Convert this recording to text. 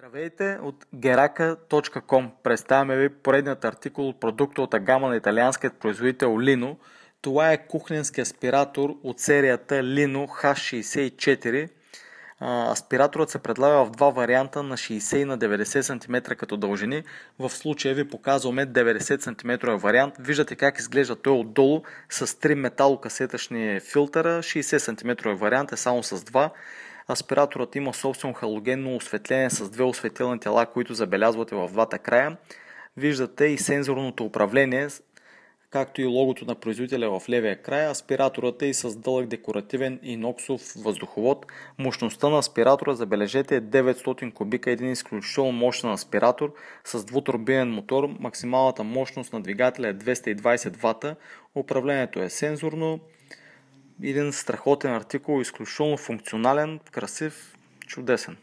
Здравейте от geraka.com. Представяме ви поредният артикул от от гама на италианският производител Лино. Това е кухненски аспиратор от серията Lino H64. Аспираторът се предлага в два варианта на 60 и на 90 см като дължини. В случая ви показваме 90 см вариант. Виждате как изглежда той отдолу с 3 металокасетъчни филтъра. 60 см вариант е само с 2. Аспираторът има собствено халогенно осветление с две осветилни тела, които забелязвате в двата края. Виждате и сензорното управление, както и логото на производителя в левия край. Аспираторът е и с дълъг декоративен иноксов въздуховод. Мощността на аспиратора, забележете, е 900 кубика, един изключително мощен аспиратор с двутурбинен мотор. Максималната мощност на двигателя е 220 вата. Управлението е сензорно, един страхотен артикул, изключително функционален, красив, чудесен.